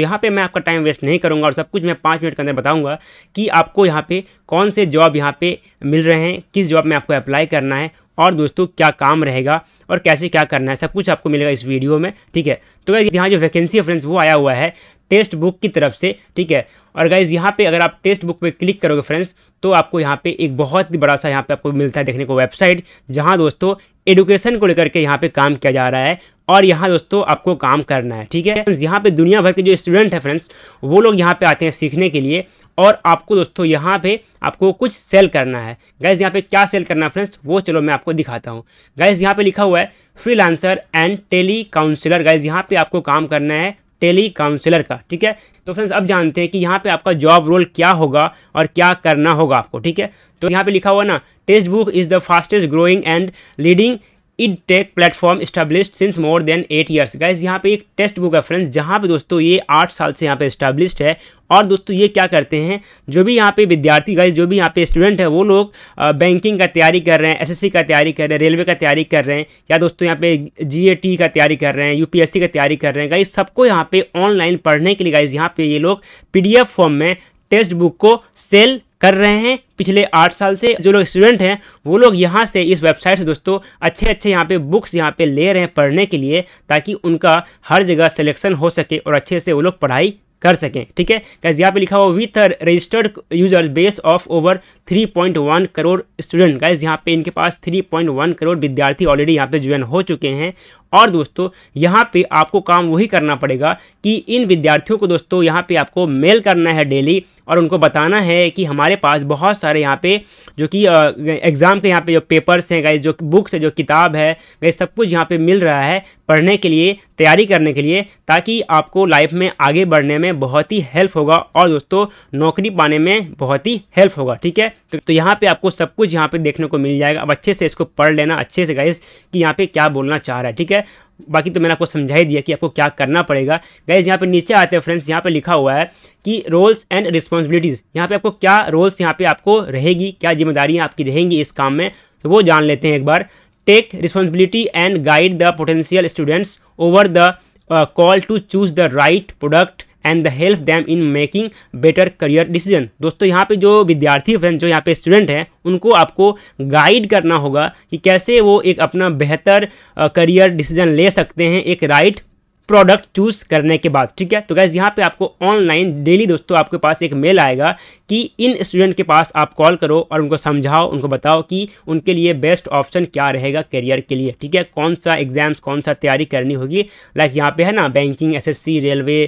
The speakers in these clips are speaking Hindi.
तो यहाँ पे मैं आपका टाइम वेस्ट नहीं करूँगा और सब कुछ मैं पाँच मिनट के अंदर बताऊँगा कि आपको यहाँ पे कौन से जॉब यहाँ पे मिल रहे हैं किस जॉब में आपको अप्लाई करना है और दोस्तों क्या काम रहेगा और कैसे क्या करना है सब कुछ आपको मिलेगा इस वीडियो में ठीक है तो गाइज यहाँ जो वैकेंसी है फ्रेंड्स वो आया हुआ है टेस्ट बुक की तरफ से ठीक है और गाइज़ यहाँ पे अगर आप टेस्ट बुक पे क्लिक करोगे फ्रेंड्स तो आपको यहाँ पे एक बहुत ही बड़ा सा यहाँ पे आपको मिलता है देखने को वेबसाइट जहाँ दोस्तों एडुकेशन को लेकर के यहाँ पे काम किया जा रहा है और यहाँ दोस्तों आपको काम करना है ठीक है यहाँ पे दुनिया भर के जो स्टूडेंट हैं फ्रेंड्स वो लोग यहाँ पे आते हैं सीखने के लिए और आपको दोस्तों यहाँ पे आपको कुछ सेल करना है गैस यहाँ पे क्या सेल करना है फ्रेंड्स वो चलो मैं आपको दिखाता हूँ गैस यहाँ पे लिखा हुआ है freelancer and tele counsellor guys यहाँ पर आपको काम करना है टेली काउंसिलर का ठीक है तो फ्रेंड्स अब जानते हैं कि यहाँ पर आपका जॉब रोल क्या होगा और क्या करना होगा आपको ठीक है तो यहाँ पर लिखा हुआ ना Testbook is the fastest growing and leading edtech platform establish since more than eight years guys यहाँ पे एक टेस्ट बुक है फ्रेंड्स जहाँ पे दोस्तों ये आठ साल से यहाँ पे इस्टेब्लिश है और दोस्तों ये क्या करते हैं जो भी यहाँ पे विद्यार्थी गाइज जो भी यहाँ पे स्टूडेंट है वो लोग बैंकिंग का तैयारी कर रहे हैं एसएससी का तैयारी कर रहे हैं रेलवे का तैयारी कर रहे हैं या दोस्तों यहाँ पे जी का तैयारी कर रहे हैं यूपीएससी का तैयारी कर रहे हैं गाइज सबको यहाँ पे ऑनलाइन पढ़ने के लिए गाइज यहाँ पे ये लोग पी फॉर्म में टेक्स्ट बुक को सेल कर रहे हैं पिछले आठ साल से जो लोग स्टूडेंट हैं वो लोग यहाँ से इस वेबसाइट से दोस्तों अच्छे अच्छे यहाँ पे बुक्स यहाँ पे ले रहे हैं पढ़ने के लिए ताकि उनका हर जगह सिलेक्शन हो सके और अच्छे से वो लोग पढ़ाई कर सकें ठीक है कैसे यहाँ पे लिखा हुआ with registered users base of over 3.1 crore student guys यहाँ पे इनके पास 3.1 करोड़ विद्यार्थी ऑलरेडी यहाँ पे ज्वाइन हो चुके हैं और दोस्तों यहाँ पे आपको काम वही करना पड़ेगा कि इन विद्यार्थियों को दोस्तों यहाँ पे आपको मेल करना है डेली और उनको बताना है कि हमारे पास बहुत सारे यहाँ पे जो कि एग्ज़ाम के यहाँ पे जो पेपर्स हैं गाइज जो बुक्स है जो किताब है गाइज सब कुछ यहाँ पे मिल रहा है पढ़ने के लिए तैयारी करने के लिए ताकि आपको लाइफ में आगे बढ़ने में में बहुत ही हेल्प होगा और दोस्तों नौकरी पाने में बहुत ही हेल्प होगा ठीक है तो, तो यहाँ पे आपको सब कुछ यहाँ पे देखने को मिल जाएगा अब अच्छे से इसको पढ़ लेना अच्छे से गैस कि यहाँ पे क्या बोलना चाह रहा है ठीक है बाकी तो मैंने आपको समझा ही दिया कि आपको क्या करना पड़ेगा गैस यहाँ पे नीचे आते हैं फ्रेंड्स यहाँ पे लिखा हुआ है कि रोल्स एंड रिस्पॉन्सिबिलिटीज़ यहाँ पे आपको क्या रोल्स यहाँ पे आपको रहेगी क्या जिम्मेदारियाँ आपकी रहेंगी इस काम में तो वो जान लेते हैं एक बार take responsibility and guide the potential students over the call to choose the right product and the help them in making better career decision दोस्तों यहाँ पे जो विद्यार्थी फ्रेंड जो यहाँ पे स्टूडेंट हैं उनको आपको गाइड करना होगा कि कैसे वो एक अपना बेहतर करियर डिसीजन ले सकते हैं एक राइट right प्रोडक्ट चूज करने के बाद ठीक है तो गैस यहाँ पे आपको ऑनलाइन डेली दोस्तों आपके पास एक मेल आएगा कि इन स्टूडेंट के पास आप कॉल करो और उनको समझाओ उनको बताओ कि उनके लिए बेस्ट ऑप्शन क्या रहेगा करियर के लिए ठीक है कौन सा एग्जाम्स कौन सा तैयारी करनी होगी लाइक यहाँ पे है ना banking SSC railway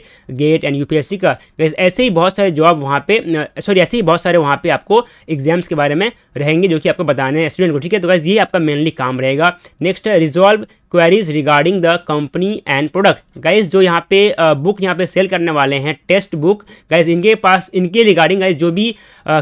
GATE and UPSC का ऐसे ही बहुत सारे जॉब वहाँ पे सॉरी ऐसे ही बहुत सारे वहाँ पर आपको एग्जाम्स के बारे में रहेंगे जो कि आपको बताने हैं स्टूडेंट को ठीक है तो गैस ये आपका मेनली काम रहेगा नेक्स्ट है resolve queries regarding the company and product guys जो यहाँ पे बुक यहाँ पे सेल करने वाले हैं टेस्ट बुक गाइज इनके पास इनके रिगार्डिंग गाइज जो भी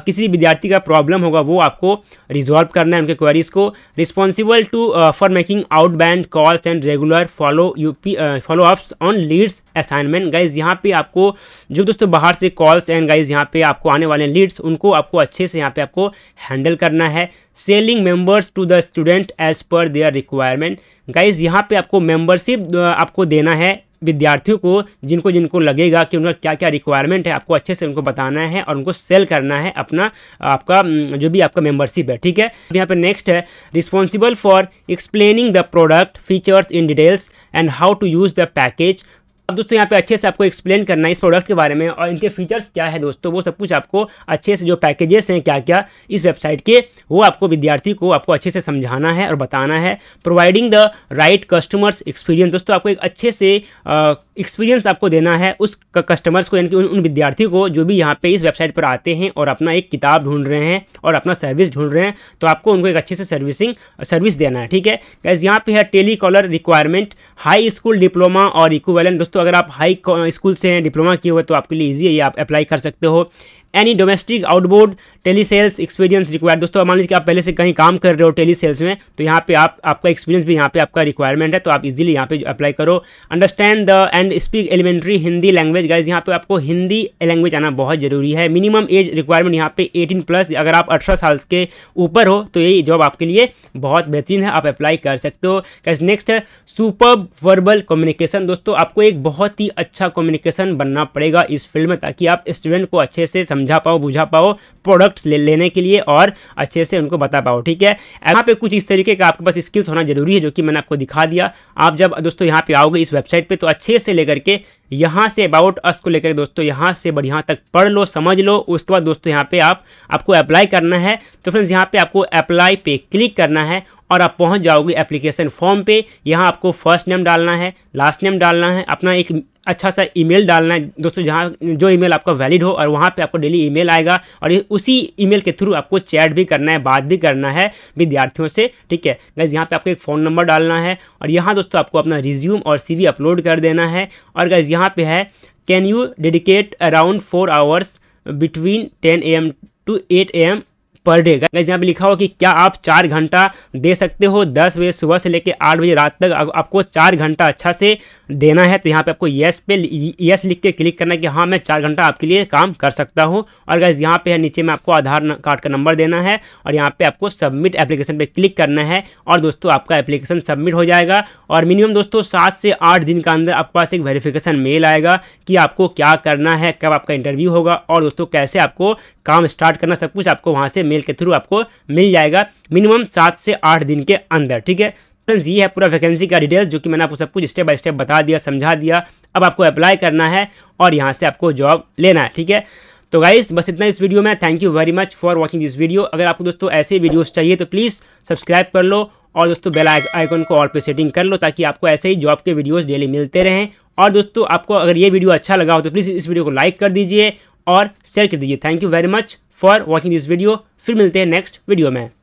किसी विद्यार्थी का प्रॉब्लम होगा वो आपको रिजॉल्व करना है उनके क्वेरीज को responsible to for making outbound calls and regular follow up follow ups on leads assignment guys यहाँ पे आपको जो दोस्तों बाहर से कॉल्स एंड गाइज यहाँ पे आपको आने वाले लीड्स उनको आपको अच्छे से यहाँ पे आपको हैंडल करना है selling members to the student as per their requirement guys यहाँ पे आपको मेंबरशिप आपको देना है विद्यार्थियों को जिनको जिनको लगेगा कि उनका क्या क्या रिक्वायरमेंट है आपको अच्छे से उनको बताना है और उनको सेल करना है अपना आपका जो भी आपका मेंबरशिप है ठीक है यहाँ पे नेक्स्ट है responsible for explaining the product features in details and how to use the package अब दोस्तों यहाँ पे अच्छे से आपको एक्सप्लेन करना है इस प्रोडक्ट के बारे में और इनके फीचर्स क्या है दोस्तों वो सब कुछ आपको अच्छे से जो पैकेजेस हैं क्या क्या इस वेबसाइट के वो आपको विद्यार्थी को आपको अच्छे से समझाना है और बताना है providing the right customers experience दोस्तों आपको एक अच्छे से आ, एक्सपीरियंस आपको देना है उस कस्टमर्स को यानी कि उन, उन विद्यार्थी को जो भी यहाँ पे इस वेबसाइट पर आते हैं और अपना एक किताब ढूंढ रहे हैं और अपना सर्विस ढूंढ रहे हैं तो आपको उनको एक अच्छे से सर्विसिंग सर्विस देना है ठीक है गैस यहाँ पे है telecaller requirement high school diploma और इक्वेलेंट दोस्तों अगर आप हाई स्कूल से हैं डिप्लोमा किए हुए तो आपके लिए ईजी है ये आप अप्लाई कर सकते हो any domestic outbound telesales experience required दोस्तों मान लीजिए कि आप पहले से कहीं काम कर रहे हो टेली सेल्स में तो यहाँ पे आप आपका एक्सपीरियंस भी यहाँ पे आपका रिक्वायरमेंट है तो आप इजीली यहाँ पे अप्लाई करो understand the and and speak elementary Hindi language guys यहाँ पे आपको हिंदी लैंग्वेज आना बहुत जरूरी है मिनिमम एज रिक्वायरमेंट यहाँ पे 18 प्लस अगर आप 18 साल के ऊपर हो तो यही जॉब आपके लिए बहुत बेहतरीन है आप अप्लाई कर सकते हो गाइज नेक्स्ट है सुपर वर्बल कम्युनिकेशन दोस्तों आपको एक बहुत ही अच्छा कम्युनिकेशन बनना पड़ेगा इस फील्ड में ताकि आप स्टूडेंट को अच्छे से समझा पाओ बुझा पाओ प्रोडक्ट्स ले लेने के लिए और अच्छे से उनको बता पाओ ठीक है यहाँ पे कुछ इस तरीके का आपके पास स्किल्स होना जरूरी है जो कि मैंने आपको दिखा दिया आप जब दोस्तों यहाँ पे आओगे इस वेबसाइट पे तो अच्छे से से लेकर के यहाँ से अबाउट अस को लेकर दोस्तों यहाँ से बढ़िया तक पढ़ लो समझ लो उसके बाद दोस्तों यहाँ पे आप आपको अप्लाई करना है तो फ्रेंड्स यहाँ पे आपको अप्लाई पे क्लिक करना है और आप पहुँच जाओगे एप्लीकेशन फॉर्म पे यहाँ आपको फर्स्ट नेम डालना है लास्ट नेम डालना है अपना एक अच्छा सा ईमेल डालना है दोस्तों जहाँ जो ईमेल आपका वैलिड हो और वहाँ पे आपको डेली ईमेल आएगा और उसी ईमेल के थ्रू आपको चैट भी करना है बात भी करना है विद्यार्थियों से ठीक है गैस यहाँ पे आपको एक फ़ोन नंबर डालना है और यहाँ दोस्तों आपको अपना रिज्यूम और सी अपलोड कर देना है और गैस यहाँ पर है can you dedicate around four hours between ten A M to eight A M per day guys यहाँ पे लिखा हुआ कि क्या आप चार घंटा दे सकते हो दस बजे सुबह से लेकर आठ बजे रात तक आपको चार घंटा अच्छा से देना है तो यहाँ पे आपको येस पे येस लिख के क्लिक करना है कि हाँ मैं चार घंटा आपके लिए काम कर सकता हूँ और गाइज यहाँ पे है नीचे में आपको आधार कार्ड का नंबर देना है और यहाँ पे आपको सबमिट एप्लीकेशन पर क्लिक करना है और दोस्तों आपका एप्लीकेशन सबमिट हो जाएगा और मिनिमम दोस्तों सात से आठ दिन का अंदर आपके पास एक वेरीफ़िकेशन मेल आएगा कि आपको क्या करना है कब आपका इंटरव्यू होगा और दोस्तों कैसे आपको काम स्टार्ट करना सब कुछ आपको वहाँ से मेल के थ्रू आपको मिल जाएगा मिनिमम सात से आठ दिन के अंदर ठीक है फ्रेंड्स ये है पूरा वैकेंसी का डिटेल्स जो कि मैंने आपको सब कुछ स्टेप बाय स्टेप बता दिया समझा दिया अब आपको अप्लाई करना है और यहाँ से आपको जॉब लेना है ठीक है तो गाइस बस इतना इस वीडियो में thank you very much for watching this video अगर आपको दोस्तों ऐसे वीडियोस चाहिए तो प्लीज़ सब्सक्राइब कर लो और दोस्तों बेल आइकन को ऑल पे सेटिंग कर लो ताकि आपको ऐसे ही जॉब के वीडियोस डेली मिलते रहें और दोस्तों आपको अगर ये वीडियो अच्छा लगा हो तो प्लीज़ इस वीडियो को लाइक कर दीजिए और शेयर कर दीजिए thank you very much for watching this video फिर मिलते हैं नेक्स्ट वीडियो में